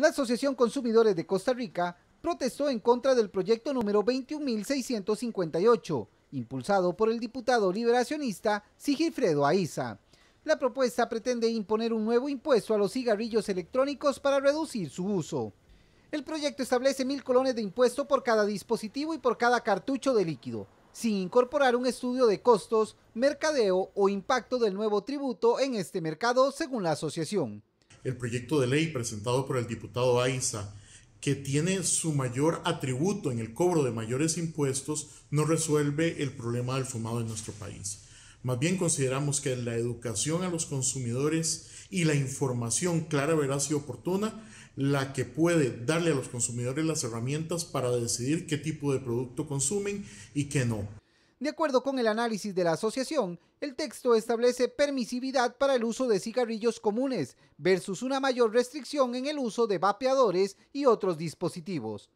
la Asociación Consumidores de Costa Rica protestó en contra del proyecto número 21.658, impulsado por el diputado liberacionista Sigifredo Aiza. La propuesta pretende imponer un nuevo impuesto a los cigarrillos electrónicos para reducir su uso. El proyecto establece mil colones de impuesto por cada dispositivo y por cada cartucho de líquido, sin incorporar un estudio de costos, mercadeo o impacto del nuevo tributo en este mercado, según la asociación el proyecto de ley presentado por el diputado Aiza, que tiene su mayor atributo en el cobro de mayores impuestos, no resuelve el problema del fumado en nuestro país. Más bien consideramos que la educación a los consumidores y la información clara, veraz y oportuna la que puede darle a los consumidores las herramientas para decidir qué tipo de producto consumen y qué no. De acuerdo con el análisis de la asociación, el texto establece permisividad para el uso de cigarrillos comunes versus una mayor restricción en el uso de vapeadores y otros dispositivos.